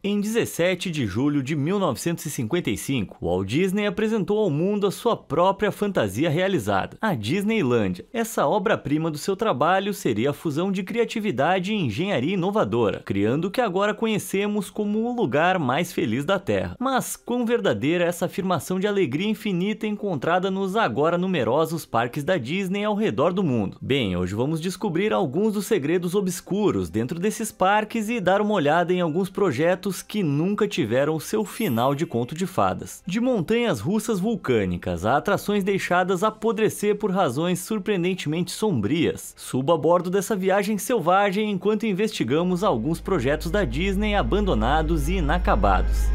Em 17 de julho de 1955, Walt Disney apresentou ao mundo a sua própria fantasia realizada, a Disneylandia. Essa obra-prima do seu trabalho seria a fusão de criatividade e engenharia inovadora, criando o que agora conhecemos como o lugar mais feliz da Terra. Mas quão verdadeira é essa afirmação de alegria infinita encontrada nos agora numerosos parques da Disney ao redor do mundo? Bem, hoje vamos descobrir alguns dos segredos obscuros dentro desses parques e dar uma olhada em alguns projetos contos que nunca tiveram seu final de conto de fadas. De montanhas russas vulcânicas a atrações deixadas apodrecer por razões surpreendentemente sombrias. Suba a bordo dessa viagem selvagem enquanto investigamos alguns projetos da Disney abandonados e inacabados.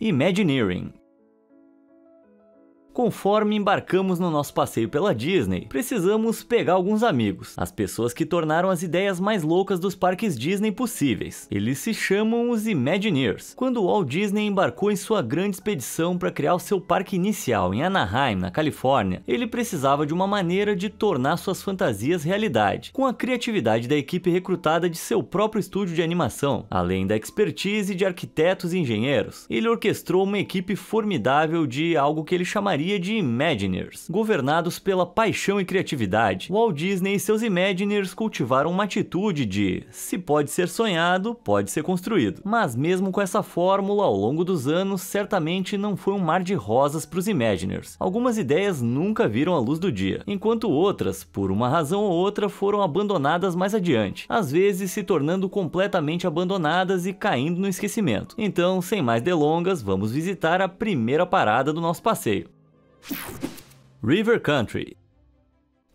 Imagineering Conforme embarcamos no nosso passeio pela Disney, precisamos pegar alguns amigos, as pessoas que tornaram as ideias mais loucas dos parques Disney possíveis. Eles se chamam os Imagineers. Quando Walt Disney embarcou em sua grande expedição para criar o seu parque inicial em Anaheim, na Califórnia, ele precisava de uma maneira de tornar suas fantasias realidade, com a criatividade da equipe recrutada de seu próprio estúdio de animação, além da expertise de arquitetos e engenheiros. Ele orquestrou uma equipe formidável de algo que ele chamaria categoria de Imagineers. Governados pela paixão e criatividade, Walt Disney e seus Imagineers cultivaram uma atitude de se pode ser sonhado, pode ser construído. Mas mesmo com essa fórmula, ao longo dos anos, certamente não foi um mar de rosas para os Imagineers. Algumas ideias nunca viram a luz do dia, enquanto outras, por uma razão ou outra, foram abandonadas mais adiante, às vezes se tornando completamente abandonadas e caindo no esquecimento. Então, sem mais delongas, vamos visitar a primeira parada do nosso passeio. River Country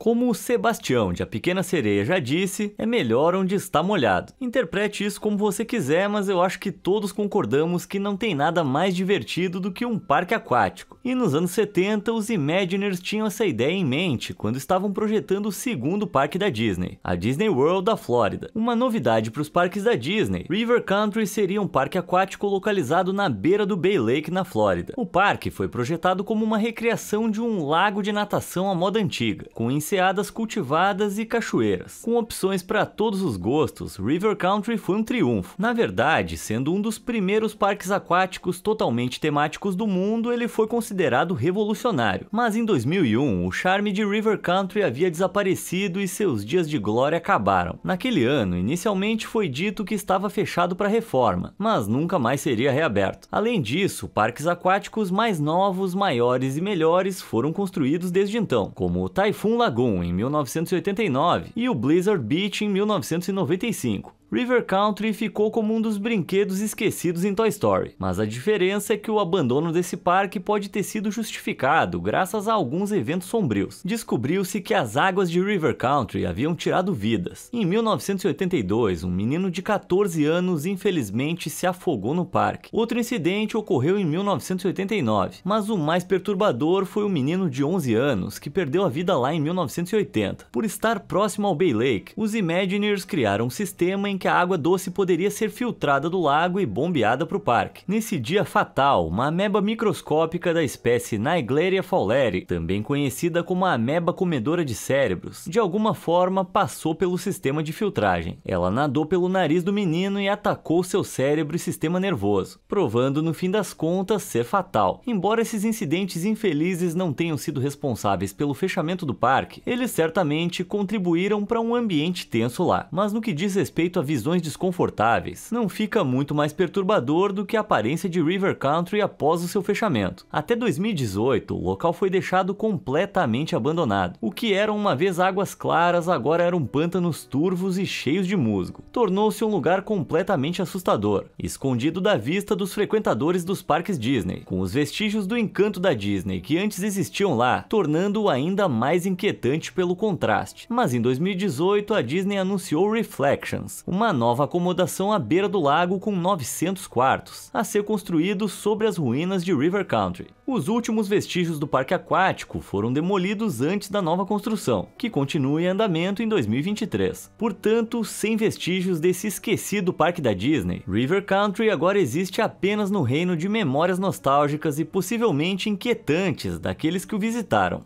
Como o Sebastião de A Pequena Sereia já disse, é melhor onde está molhado. Interprete isso como você quiser, mas eu acho que todos concordamos que não tem nada mais divertido do que um parque aquático. E nos anos 70, os Imaginers tinham essa ideia em mente quando estavam projetando o segundo parque da Disney, a Disney World da Flórida. Uma novidade para os parques da Disney, River Country seria um parque aquático localizado na beira do Bay Lake, na Flórida. O parque foi projetado como uma recriação de um lago de natação à moda antiga, com inserções cultivadas e cachoeiras. Com opções para todos os gostos, River Country foi um triunfo. Na verdade, sendo um dos primeiros parques aquáticos totalmente temáticos do mundo, ele foi considerado revolucionário. Mas em 2001, o charme de River Country havia desaparecido e seus dias de glória acabaram. Naquele ano, inicialmente foi dito que estava fechado para reforma, mas nunca mais seria reaberto. Além disso, parques aquáticos mais novos, maiores e melhores foram construídos desde então, como o Typhoon Lagoon Lagoon em 1989 e o Blizzard Beach em 1995. River Country ficou como um dos brinquedos esquecidos em Toy Story, mas a diferença é que o abandono desse parque pode ter sido justificado graças a alguns eventos sombrios. Descobriu-se que as águas de River Country haviam tirado vidas. Em 1982, um menino de 14 anos infelizmente se afogou no parque. Outro incidente ocorreu em 1989, mas o mais perturbador foi o um menino de 11 anos que perdeu a vida lá em 1980. Por estar próximo ao Bay Lake, os Imagineers criaram um sistema em que a água doce poderia ser filtrada do lago e bombeada para o parque. Nesse dia fatal, uma ameba microscópica da espécie Naegleria fowleri, também conhecida como a ameba comedora de cérebros, de alguma forma passou pelo sistema de filtragem. Ela nadou pelo nariz do menino e atacou seu cérebro e sistema nervoso, provando no fim das contas ser fatal. Embora esses incidentes infelizes não tenham sido responsáveis pelo fechamento do parque, eles certamente contribuíram para um ambiente tenso lá. Mas no que diz respeito a visões desconfortáveis, não fica muito mais perturbador do que a aparência de River Country após o seu fechamento. Até 2018, o local foi deixado completamente abandonado. O que eram uma vez águas claras agora eram pântanos turvos e cheios de musgo. Tornou-se um lugar completamente assustador, escondido da vista dos frequentadores dos parques Disney, com os vestígios do encanto da Disney que antes existiam lá, tornando-o ainda mais inquietante pelo contraste. Mas em 2018, a Disney anunciou Reflections, uma nova acomodação à beira do lago com 900 quartos, a ser construído sobre as ruínas de River Country. Os últimos vestígios do parque aquático foram demolidos antes da nova construção, que continua em andamento em 2023. Portanto, sem vestígios desse esquecido parque da Disney, River Country agora existe apenas no reino de memórias nostálgicas e possivelmente inquietantes daqueles que o visitaram.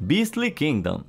Beastly Kingdom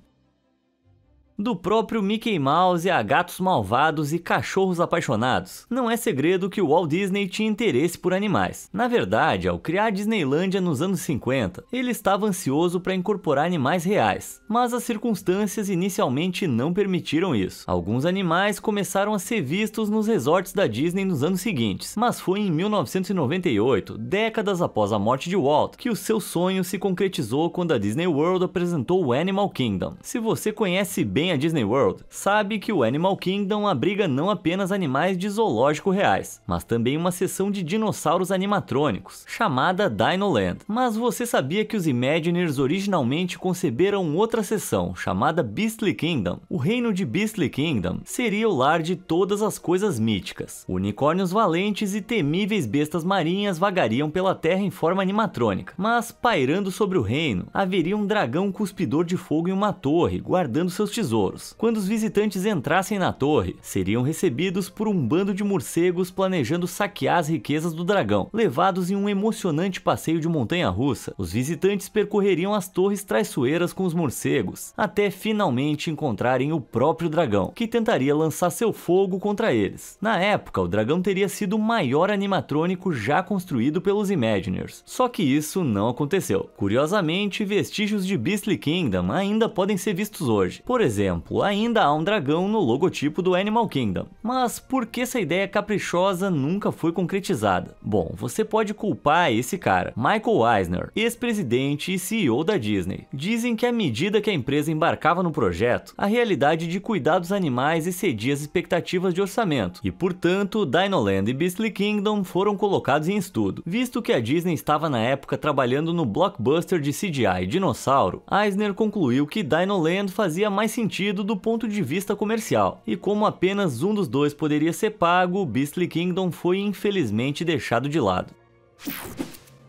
do próprio Mickey Mouse a gatos malvados e cachorros apaixonados. Não é segredo que o Walt Disney tinha interesse por animais. Na verdade, ao criar a nos anos 50, ele estava ansioso para incorporar animais reais, mas as circunstâncias inicialmente não permitiram isso. Alguns animais começaram a ser vistos nos resorts da Disney nos anos seguintes, mas foi em 1998, décadas após a morte de Walt, que o seu sonho se concretizou quando a Disney World apresentou o Animal Kingdom. Se você conhece bem a Disney World sabe que o Animal Kingdom abriga não apenas animais de zoológico reais, mas também uma seção de dinossauros animatrônicos, chamada Dino Land. Mas você sabia que os Imagineers originalmente conceberam outra seção, chamada Beastly Kingdom? O reino de Beastly Kingdom seria o lar de todas as coisas míticas. Unicórnios valentes e temíveis bestas marinhas vagariam pela terra em forma animatrônica, mas pairando sobre o reino, haveria um dragão cuspidor de fogo em uma torre, guardando seus tesouros tesouros. Quando os visitantes entrassem na torre, seriam recebidos por um bando de morcegos planejando saquear as riquezas do dragão, levados em um emocionante passeio de montanha-russa. Os visitantes percorreriam as torres traiçoeiras com os morcegos, até finalmente encontrarem o próprio dragão, que tentaria lançar seu fogo contra eles. Na época, o dragão teria sido o maior animatrônico já construído pelos Imagineers. Só que isso não aconteceu. Curiosamente, vestígios de Beastly Kingdom ainda podem ser vistos hoje. Por exemplo, exemplo, ainda há um dragão no logotipo do Animal Kingdom, mas por que essa ideia caprichosa nunca foi concretizada? Bom, você pode culpar esse cara, Michael Eisner, ex-presidente e CEO da Disney. Dizem que à medida que a empresa embarcava no projeto, a realidade de cuidar dos animais excedia as expectativas de orçamento, e portanto, Dinoland e Beastly Kingdom foram colocados em estudo, visto que a Disney estava na época trabalhando no blockbuster de CGI Dinossauro, Eisner concluiu que Dinoland fazia mais sentido sentido do ponto de vista comercial, e como apenas um dos dois poderia ser pago, Beastly Kingdom foi infelizmente deixado de lado.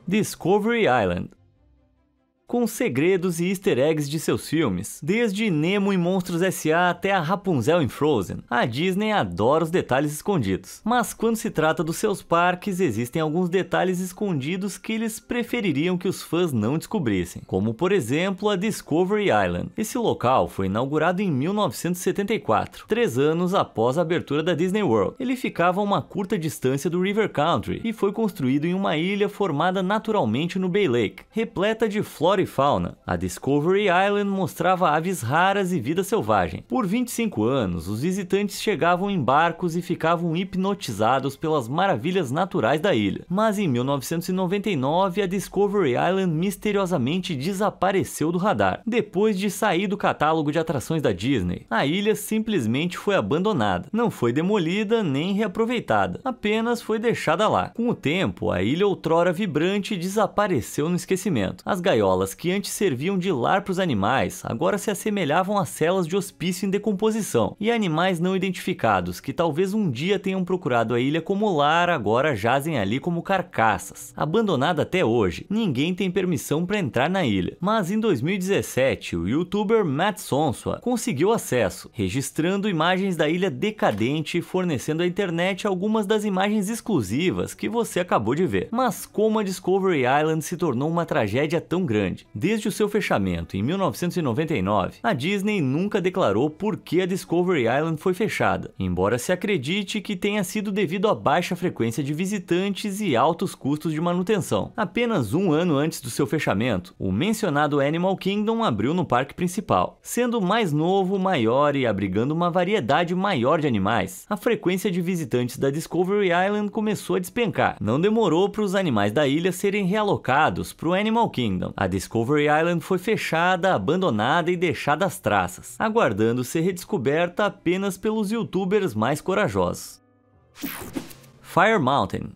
Discovery Island com segredos e easter eggs de seus filmes, desde Nemo em Monstros S.A. até a Rapunzel em Frozen. A Disney adora os detalhes escondidos, mas quando se trata dos seus parques, existem alguns detalhes escondidos que eles prefeririam que os fãs não descobrissem, como por exemplo a Discovery Island. Esse local foi inaugurado em 1974, três anos após a abertura da Disney World. Ele ficava a uma curta distância do River Country e foi construído em uma ilha formada naturalmente no Bay Lake, repleta de flora flora e fauna, a Discovery Island mostrava aves raras e vida selvagem. Por 25 anos, os visitantes chegavam em barcos e ficavam hipnotizados pelas maravilhas naturais da ilha. Mas em 1999, a Discovery Island misteriosamente desapareceu do radar, depois de sair do catálogo de atrações da Disney. A ilha simplesmente foi abandonada. Não foi demolida nem reaproveitada, apenas foi deixada lá. Com o tempo, a ilha outrora vibrante desapareceu no esquecimento. As gaiolas celas que antes serviam de lar para os animais agora se assemelhavam a celas de hospício em decomposição, e animais não identificados que talvez um dia tenham procurado a ilha como lar agora jazem ali como carcaças. Abandonada até hoje, ninguém tem permissão para entrar na ilha. Mas em 2017, o youtuber Matt Sonsua conseguiu acesso, registrando imagens da ilha decadente e fornecendo à internet algumas das imagens exclusivas que você acabou de ver. Mas como a Discovery Island se tornou uma tragédia tão grande? Desde o seu fechamento em 1999, a Disney nunca declarou por que a Discovery Island foi fechada, embora se acredite que tenha sido devido à baixa frequência de visitantes e altos custos de manutenção. Apenas um ano antes do seu fechamento, o mencionado Animal Kingdom abriu no parque principal, sendo mais novo, maior e abrigando uma variedade maior de animais. A frequência de visitantes da Discovery Island começou a despencar. Não demorou para os animais da ilha serem realocados para o Animal Kingdom. A Discovery Island foi fechada, abandonada e deixada às traças, aguardando ser redescoberta apenas pelos youtubers mais corajosos. Fire Mountain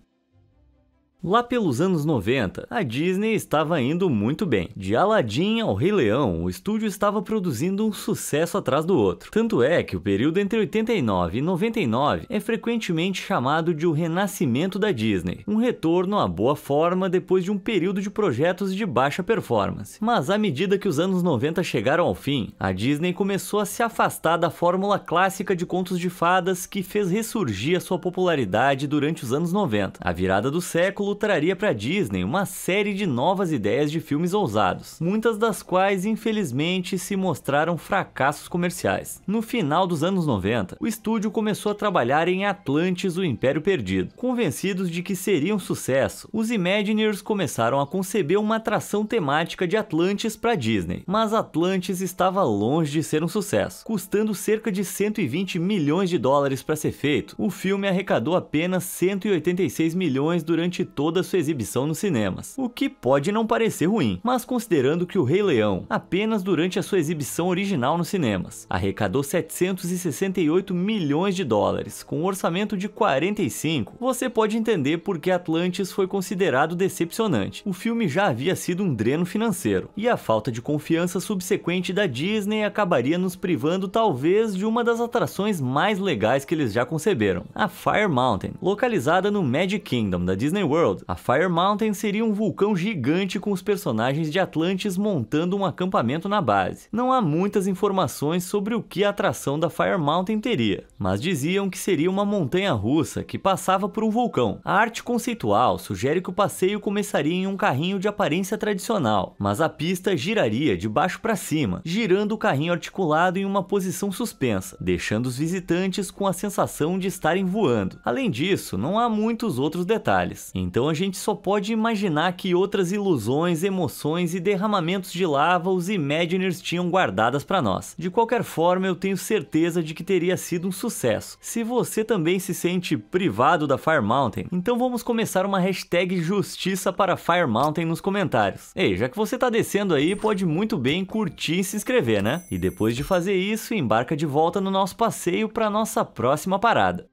Lá pelos anos 90, a Disney estava indo muito bem. De Aladdin ao Rei Leão, o estúdio estava produzindo um sucesso atrás do outro. Tanto é que o período entre 89 e 99 é frequentemente chamado de o renascimento da Disney, um retorno à boa forma depois de um período de projetos de baixa performance. Mas à medida que os anos 90 chegaram ao fim, a Disney começou a se afastar da fórmula clássica de contos de fadas que fez ressurgir a sua popularidade durante os anos 90. A virada do século traria para Disney uma série de novas ideias de filmes ousados, muitas das quais infelizmente se mostraram fracassos comerciais. No final dos anos 90, o estúdio começou a trabalhar em Atlantis, o Império Perdido. Convencidos de que seria um sucesso, os Imagineers começaram a conceber uma atração temática de Atlantis para Disney. Mas Atlantis estava longe de ser um sucesso, custando cerca de 120 milhões de dólares para ser feito. O filme arrecadou apenas 186 milhões durante todo toda sua exibição nos cinemas, o que pode não parecer ruim, mas considerando que o Rei Leão, apenas durante a sua exibição original nos cinemas, arrecadou 768 milhões de dólares, com um orçamento de 45, você pode entender por que Atlantis foi considerado decepcionante. O filme já havia sido um dreno financeiro, e a falta de confiança subsequente da Disney acabaria nos privando talvez de uma das atrações mais legais que eles já conceberam, a Fire Mountain, localizada no Magic Kingdom da Disney World World, a Fire Mountain seria um vulcão gigante com os personagens de Atlantis montando um acampamento na base. Não há muitas informações sobre o que a atração da Fire Mountain teria, mas diziam que seria uma montanha russa que passava por um vulcão. A arte conceitual sugere que o passeio começaria em um carrinho de aparência tradicional, mas a pista giraria de baixo para cima, girando o carrinho articulado em uma posição suspensa, deixando os visitantes com a sensação de estarem voando. Além disso, não há muitos outros detalhes. Então, então a gente só pode imaginar que outras ilusões, emoções e derramamentos de lava os Imaginers tinham guardadas para nós. De qualquer forma, eu tenho certeza de que teria sido um sucesso. Se você também se sente privado da Fire Mountain, então vamos começar uma hashtag justiça para Fire Mountain nos comentários. Ei, já que você tá descendo aí, pode muito bem curtir e se inscrever, né? E depois de fazer isso, embarca de volta no nosso passeio para nossa próxima parada.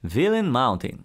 Villain Mountain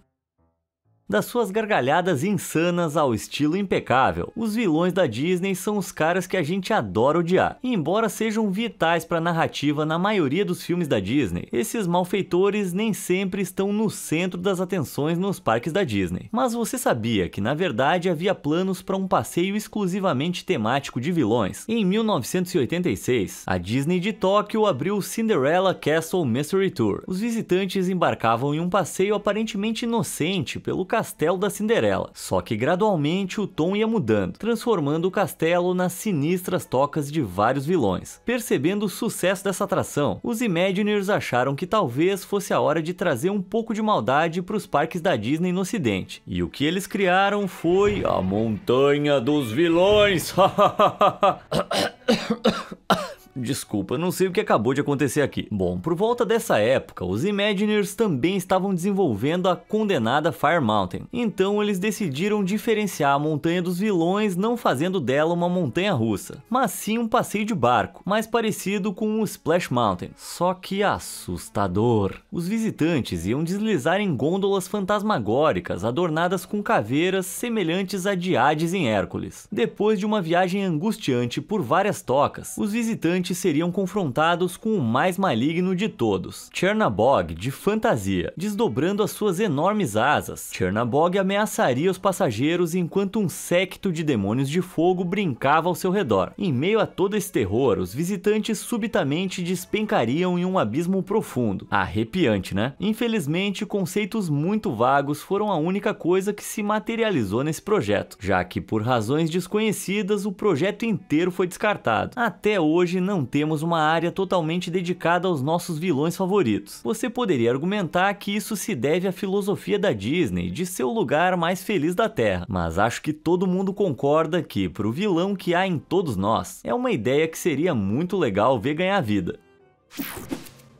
das suas gargalhadas insanas ao estilo impecável. Os vilões da Disney são os caras que a gente adora odiar, embora sejam vitais para a narrativa na maioria dos filmes da Disney. Esses malfeitores nem sempre estão no centro das atenções nos parques da Disney. Mas você sabia que na verdade havia planos para um passeio exclusivamente temático de vilões? Em 1986, a Disney de Tóquio abriu o Cinderella Castle Mystery Tour. Os visitantes embarcavam em um passeio aparentemente inocente pelo castelo da Cinderela. Só que gradualmente o tom ia mudando, transformando o castelo nas sinistras tocas de vários vilões. Percebendo o sucesso dessa atração, os Imagineers acharam que talvez fosse a hora de trazer um pouco de maldade para os parques da Disney no ocidente. E o que eles criaram foi a Montanha dos Vilões! Desculpa, não sei o que acabou de acontecer aqui. Bom, por volta dessa época, os Imagineers também estavam desenvolvendo a condenada Fire Mountain. Então eles decidiram diferenciar a montanha dos vilões, não fazendo dela uma montanha russa, mas sim um passeio de barco, mais parecido com o Splash Mountain. Só que assustador. Os visitantes iam deslizar em gôndolas fantasmagóricas adornadas com caveiras semelhantes a de Hades em Hércules. Depois de uma viagem angustiante por várias tocas, os visitantes finalmente seriam confrontados com o mais maligno de todos, Chernabog de fantasia, desdobrando as suas enormes asas. Chernabog ameaçaria os passageiros enquanto um séquito de demônios de fogo brincava ao seu redor. Em meio a todo esse terror, os visitantes subitamente despencariam em um abismo profundo. Arrepiante, né? Infelizmente, conceitos muito vagos foram a única coisa que se materializou nesse projeto, já que por razões desconhecidas o projeto inteiro foi descartado. Até hoje não não temos uma área totalmente dedicada aos nossos vilões favoritos. Você poderia argumentar que isso se deve à filosofia da Disney de seu lugar mais feliz da Terra, mas acho que todo mundo concorda que, pro vilão que há em todos nós, é uma ideia que seria muito legal ver ganhar vida.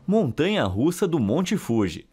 Montanha Russa do Monte Fuji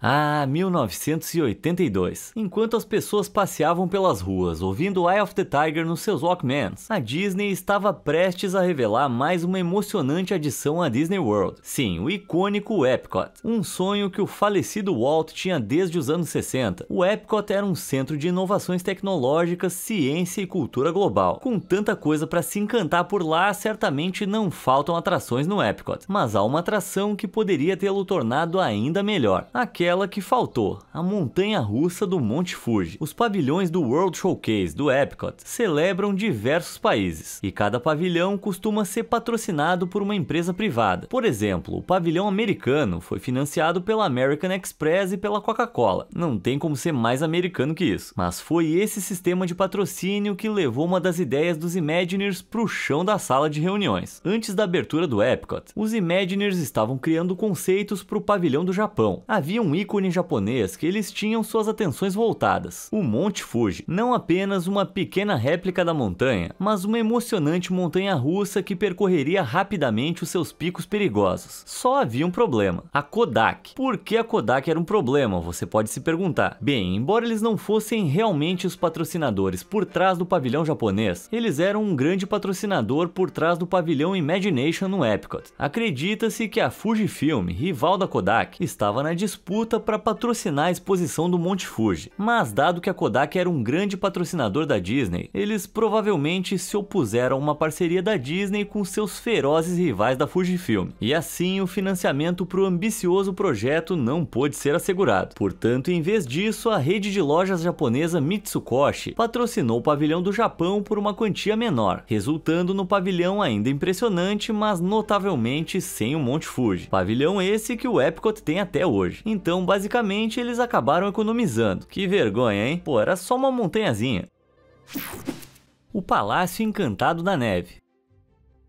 ah, 1982. Enquanto as pessoas passeavam pelas ruas ouvindo Eye of the Tiger nos seus Walkmans, a Disney estava prestes a revelar mais uma emocionante adição à Disney World. Sim, o icônico Epcot. Um sonho que o falecido Walt tinha desde os anos 60. O Epcot era um centro de inovações tecnológicas, ciência e cultura global. Com tanta coisa para se encantar por lá, certamente não faltam atrações no Epcot. Mas há uma atração que poderia tê-lo tornado ainda melhor. Aquela aquela que faltou, a montanha russa do Monte Fuji. Os pavilhões do World Showcase do Epcot celebram diversos países, e cada pavilhão costuma ser patrocinado por uma empresa privada. Por exemplo, o pavilhão americano foi financiado pela American Express e pela Coca-Cola. Não tem como ser mais americano que isso. Mas foi esse sistema de patrocínio que levou uma das ideias dos Imagineers pro chão da sala de reuniões. Antes da abertura do Epcot, os Imagineers estavam criando conceitos para o pavilhão do Japão. Havia um ícone japonês que eles tinham suas atenções voltadas, o Monte Fuji. Não apenas uma pequena réplica da montanha, mas uma emocionante montanha russa que percorreria rapidamente os seus picos perigosos. Só havia um problema, a Kodak. Por que a Kodak era um problema, você pode se perguntar. Bem, embora eles não fossem realmente os patrocinadores por trás do pavilhão japonês, eles eram um grande patrocinador por trás do pavilhão Imagination no Epcot. Acredita-se que a Fujifilm, rival da Kodak, estava na disputa luta para patrocinar a exposição do Monte Fuji, mas dado que a Kodak era um grande patrocinador da Disney, eles provavelmente se opuseram a uma parceria da Disney com seus ferozes rivais da Fujifilm, e assim o financiamento para o ambicioso projeto não pôde ser assegurado. Portanto, em vez disso, a rede de lojas japonesa Mitsukoshi patrocinou o pavilhão do Japão por uma quantia menor, resultando no pavilhão ainda impressionante, mas notavelmente sem o Monte Fuji. Pavilhão esse que o Epcot tem até hoje. Então, então, basicamente, eles acabaram economizando. Que vergonha, hein? Pô, era só uma montanhazinha. O Palácio Encantado da Neve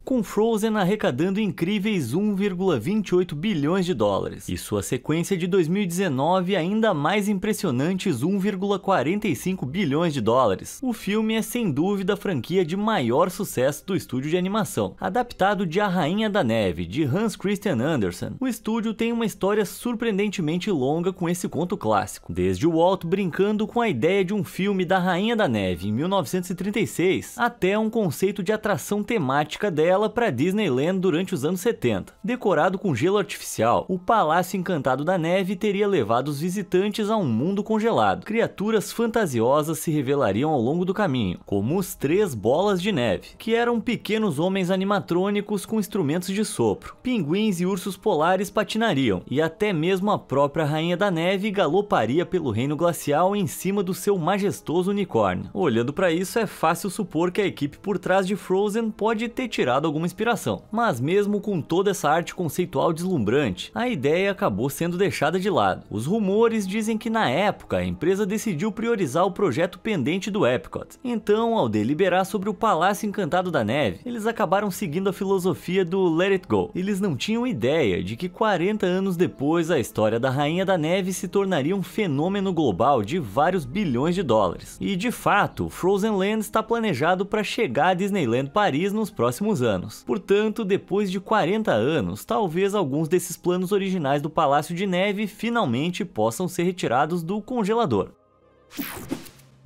com Frozen arrecadando incríveis 1,28 bilhões de dólares, e sua sequência de 2019 ainda mais impressionantes 1,45 bilhões de dólares. O filme é sem dúvida a franquia de maior sucesso do estúdio de animação. Adaptado de A Rainha da Neve, de Hans Christian Andersen, o estúdio tem uma história surpreendentemente longa com esse conto clássico, desde Walt brincando com a ideia de um filme da Rainha da Neve em 1936, até um conceito de atração temática dela ela para Disneyland durante os anos 70. Decorado com gelo artificial, o Palácio Encantado da Neve teria levado os visitantes a um mundo congelado. Criaturas fantasiosas se revelariam ao longo do caminho, como os três bolas de neve, que eram pequenos homens animatrônicos com instrumentos de sopro. Pinguins e ursos polares patinariam, e até mesmo a própria Rainha da Neve galoparia pelo reino glacial em cima do seu majestoso unicórnio. Olhando para isso, é fácil supor que a equipe por trás de Frozen pode ter tirado alguma inspiração. Mas mesmo com toda essa arte conceitual deslumbrante, a ideia acabou sendo deixada de lado. Os rumores dizem que na época a empresa decidiu priorizar o projeto pendente do Epcot. Então, ao deliberar sobre o Palácio Encantado da Neve, eles acabaram seguindo a filosofia do Let It Go. Eles não tinham ideia de que 40 anos depois a história da Rainha da Neve se tornaria um fenômeno global de vários bilhões de dólares. E de fato, Frozen Land está planejado para chegar a Disneyland Paris nos próximos anos anos. Portanto, depois de 40 anos, talvez alguns desses planos originais do Palácio de Neve finalmente possam ser retirados do congelador.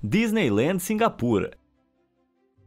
Disneyland Singapura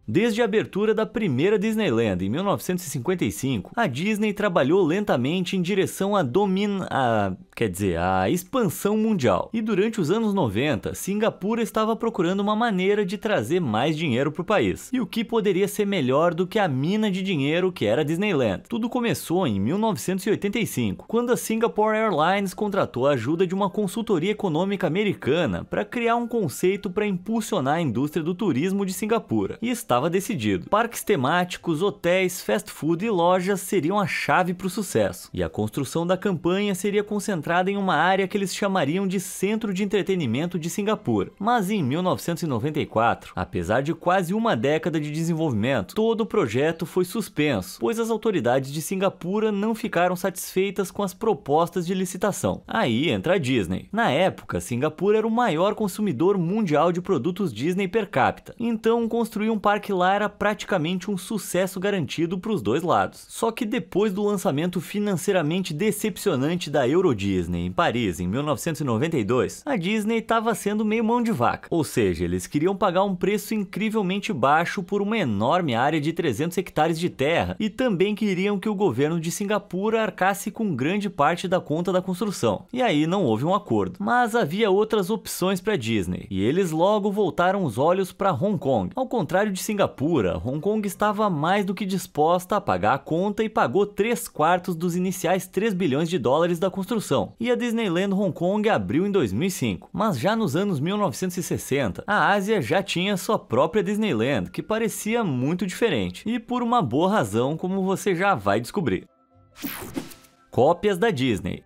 Desde a abertura da primeira Disneyland em 1955, a Disney trabalhou lentamente em direção à domin... A, quer dizer, à expansão mundial. E durante os anos 90, Singapura estava procurando uma maneira de trazer mais dinheiro para o país. E o que poderia ser melhor do que a mina de dinheiro que era a Disneyland? Tudo começou em 1985, quando a Singapore Airlines contratou a ajuda de uma consultoria econômica americana para criar um conceito para impulsionar a indústria do turismo de Singapura. E estava decidido. Parques temáticos, hotéis, fast food e lojas seriam a chave para o sucesso. E a construção da campanha seria concentrada em uma área que eles chamariam de Centro de Entretenimento de Singapura. Mas em 1994, apesar de quase uma década de desenvolvimento, todo o projeto foi suspenso, pois as autoridades de Singapura não ficaram satisfeitas com as propostas de licitação. Aí entra a Disney. Na época, Singapura era o maior consumidor mundial de produtos Disney per capita. Então construiu um parque que lá era praticamente um sucesso garantido para os dois lados. Só que depois do lançamento financeiramente decepcionante da Euro Disney em Paris em 1992, a Disney estava sendo meio mão de vaca. Ou seja, eles queriam pagar um preço incrivelmente baixo por uma enorme área de 300 hectares de terra e também queriam que o governo de Singapura arcasse com grande parte da conta da construção. E aí não houve um acordo. Mas havia outras opções para Disney e eles logo voltaram os olhos para Hong Kong. Ao contrário de Singapura, Singapura, Hong Kong estava mais do que disposta a pagar a conta e pagou 3 quartos dos iniciais 3 bilhões de dólares da construção. E a Disneyland Hong Kong abriu em 2005, mas já nos anos 1960, a Ásia já tinha sua própria Disneyland, que parecia muito diferente, e por uma boa razão, como você já vai descobrir. Cópias da Disney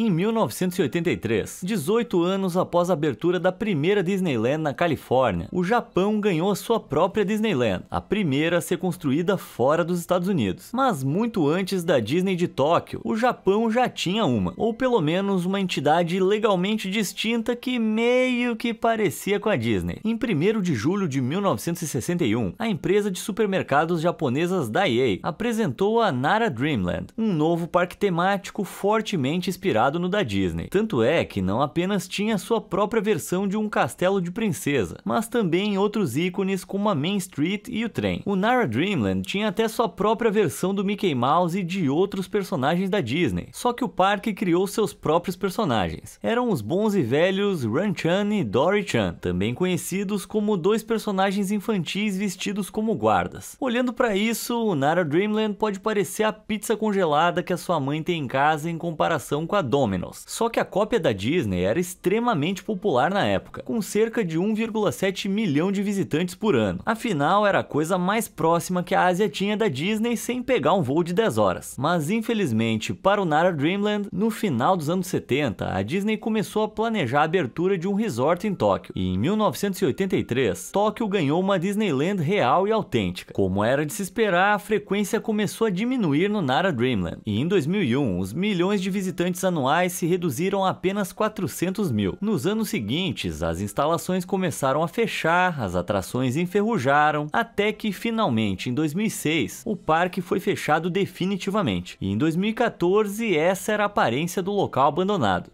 em 1983, 18 anos após a abertura da primeira Disneyland na Califórnia. O Japão ganhou a sua própria Disneyland, a primeira a ser construída fora dos Estados Unidos. Mas muito antes da Disney de Tóquio, o Japão já tinha uma, ou pelo menos uma entidade legalmente distinta que meio que parecia com a Disney. Em 1 de julho de 1961, a empresa de supermercados japonesas Daiei apresentou a Nara Dreamland, um novo parque temático fortemente inspirado inspirado no da Disney. Tanto é que não apenas tinha sua própria versão de um castelo de princesa, mas também outros ícones como a Main Street e o trem. O Nara Dreamland tinha até sua própria versão do Mickey Mouse e de outros personagens da Disney, só que o parque criou seus próprios personagens. Eram os bons e velhos Run Chan e Dory Chan, também conhecidos como dois personagens infantis vestidos como guardas. Olhando para isso, o Nara Dreamland pode parecer a pizza congelada que a sua mãe tem em casa em comparação com a Dona Domino's. Só que a cópia da Disney era extremamente popular na época, com cerca de 1,7 milhão de visitantes por ano. Afinal, era a coisa mais próxima que a Ásia tinha da Disney sem pegar um voo de 10 horas. Mas infelizmente, para o Nara Dreamland, no final dos anos 70, a Disney começou a planejar a abertura de um resort em Tóquio. E em 1983, Tóquio ganhou uma Disneyland real e autêntica. Como era de se esperar, a frequência começou a diminuir no Nara Dreamland. E em 2001, os milhões de visitantes anuais anuais se reduziram a apenas 400 mil. Nos anos seguintes, as instalações começaram a fechar, as atrações enferrujaram, até que finalmente, em 2006, o parque foi fechado definitivamente. E em 2014, essa era a aparência do local abandonado.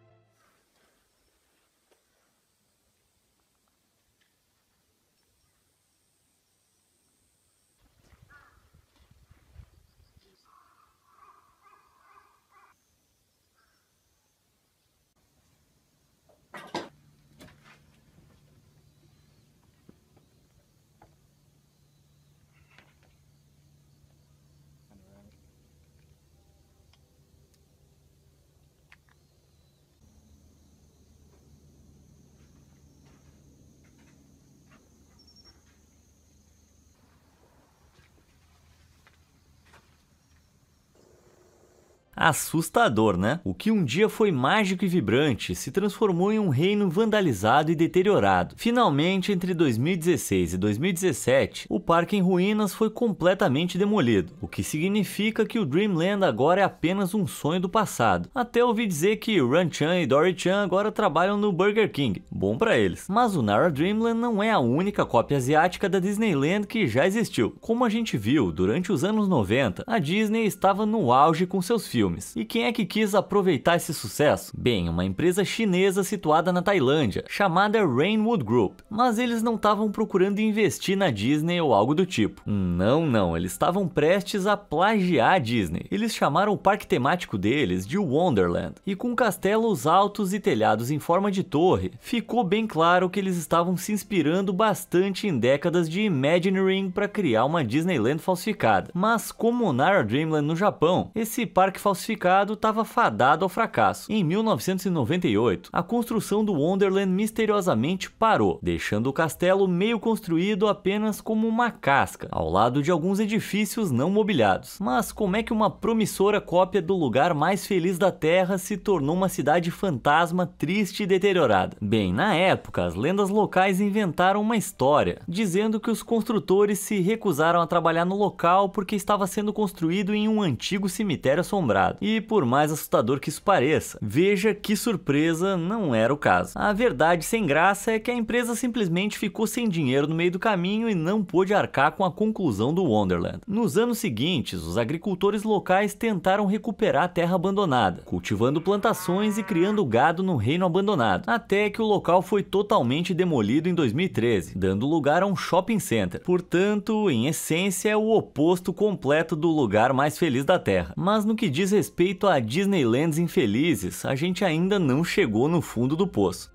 Assustador, né? O que um dia foi mágico e vibrante se transformou em um reino vandalizado e deteriorado. Finalmente, entre 2016 e 2017, o parque em ruínas foi completamente demolido, o que significa que o Dreamland agora é apenas um sonho do passado. Até ouvi dizer que Ran Chan e Dory Chan agora trabalham no Burger King, bom para eles. Mas o Nara Dreamland não é a única cópia asiática da Disneyland que já existiu. Como a gente viu, durante os anos 90, a Disney estava no auge com seus filmes filmes. E quem é que quis aproveitar esse sucesso? Bem, uma empresa chinesa situada na Tailândia, chamada Rainwood Group. Mas eles não estavam procurando investir na Disney ou algo do tipo. Hum, não, não, eles estavam prestes a plagiar a Disney. Eles chamaram o parque temático deles de Wonderland. E com castelos altos e telhados em forma de torre, ficou bem claro que eles estavam se inspirando bastante em décadas de Imagineering para criar uma Disneyland falsificada. Mas como Nara Dreamland no Japão, esse parque falsificado classificado estava fadado ao fracasso. Em 1998, a construção do Wonderland misteriosamente parou, deixando o castelo meio construído apenas como uma casca, ao lado de alguns edifícios não mobiliados. Mas como é que uma promissora cópia do lugar mais feliz da Terra se tornou uma cidade fantasma triste e deteriorada? Bem, na época, as lendas locais inventaram uma história, dizendo que os construtores se recusaram a trabalhar no local porque estava sendo construído em um antigo cemitério assombrado errado. E por mais assustador que isso pareça, veja que surpresa não era o caso. A verdade sem graça é que a empresa simplesmente ficou sem dinheiro no meio do caminho e não pôde arcar com a conclusão do Wonderland. Nos anos seguintes, os agricultores locais tentaram recuperar a terra abandonada, cultivando plantações e criando gado no reino abandonado, até que o local foi totalmente demolido em 2013, dando lugar a um shopping center. Portanto, em essência, é o oposto completo do lugar mais feliz da terra. Mas no que diz respeito a Disneylands infelizes, a gente ainda não chegou no fundo do poço.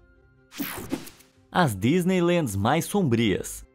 As Disneylands mais sombrias.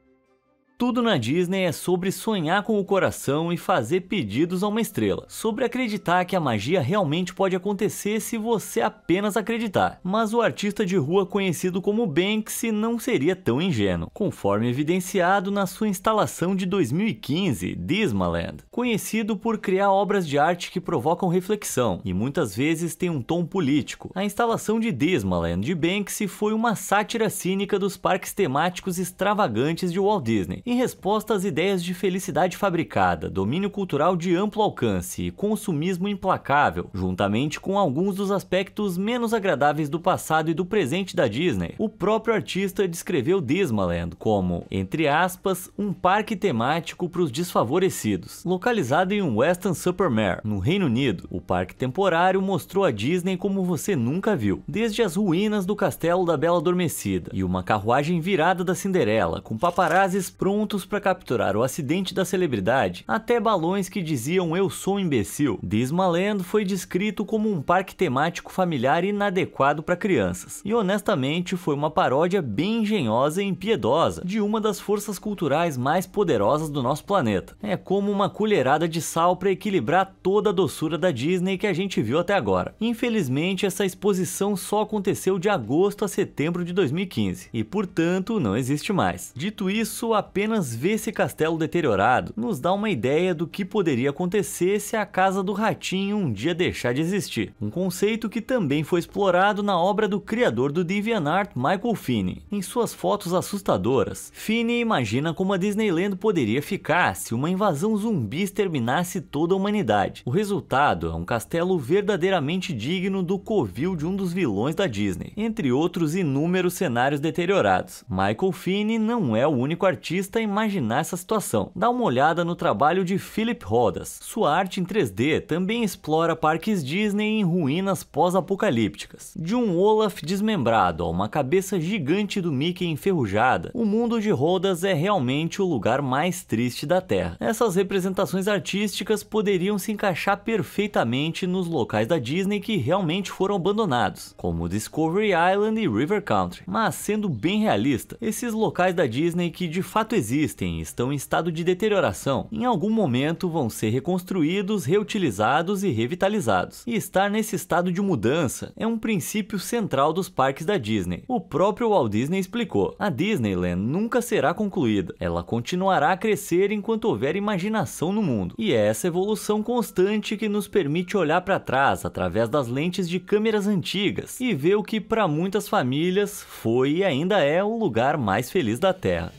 Tudo na Disney é sobre sonhar com o coração e fazer pedidos a uma estrela, sobre acreditar que a magia realmente pode acontecer se você apenas acreditar. Mas o artista de rua conhecido como Banksy não seria tão ingênuo, conforme evidenciado na sua instalação de 2015, Dismaland, conhecido por criar obras de arte que provocam reflexão e muitas vezes tem um tom político. A instalação de Dismaland de Banksy foi uma sátira cínica dos parques temáticos extravagantes de Walt Disney em resposta às ideias de felicidade fabricada, domínio cultural de amplo alcance e consumismo implacável, juntamente com alguns dos aspectos menos agradáveis do passado e do presente da Disney. O próprio artista descreveu Disneyland como, entre aspas, um parque temático para os desfavorecidos. Localizado em Western Supermare, no Reino Unido, o parque temporário mostrou a Disney como você nunca viu, desde as ruínas do castelo da Bela Adormecida e uma carruagem virada da Cinderela, com paparazes prontos prontos para capturar o acidente da celebridade, até balões que diziam eu sou um imbecil. Dismaland foi descrito como um parque temático familiar inadequado para crianças, e honestamente foi uma paródia bem engenhosa e impiedosa de uma das forças culturais mais poderosas do nosso planeta. É como uma colherada de sal para equilibrar toda a doçura da Disney que a gente viu até agora. Infelizmente, essa exposição só aconteceu de agosto a setembro de 2015 e, portanto, não existe mais. Dito isso, apenas apenas ver esse castelo deteriorado nos dá uma ideia do que poderia acontecer se a Casa do Ratinho um dia deixar de existir. Um conceito que também foi explorado na obra do criador do DeviantArt, Michael Finney. Em suas fotos assustadoras, Finney imagina como a Disneyland poderia ficar se uma invasão zumbi exterminasse toda a humanidade. O resultado é um castelo verdadeiramente digno do covil de um dos vilões da Disney, entre outros inúmeros cenários deteriorados. Michael Finney não é o único artista artista a imaginar essa situação. Dá uma olhada no trabalho de Philip Rodas. Sua arte em 3D também explora parques Disney em ruínas pós-apocalípticas. De um Olaf desmembrado a uma cabeça gigante do Mickey enferrujada, o mundo de Rodas é realmente o lugar mais triste da Terra. Essas representações artísticas poderiam se encaixar perfeitamente nos locais da Disney que realmente foram abandonados, como Discovery Island e River Country. Mas sendo bem realista, esses locais da Disney que de fato existem estão em estado de deterioração, em algum momento vão ser reconstruídos, reutilizados e revitalizados. E estar nesse estado de mudança é um princípio central dos parques da Disney. O próprio Walt Disney explicou: a Disneyland nunca será concluída, ela continuará a crescer enquanto houver imaginação no mundo. E é essa evolução constante que nos permite olhar para trás através das lentes de câmeras antigas e ver o que para muitas famílias foi e ainda é o lugar mais feliz da Terra.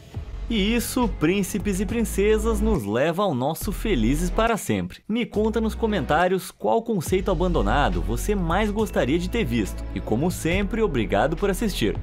E isso, príncipes e princesas, nos leva ao nosso felizes para sempre. Me conta nos comentários qual conceito abandonado você mais gostaria de ter visto. E como sempre, obrigado por assistir.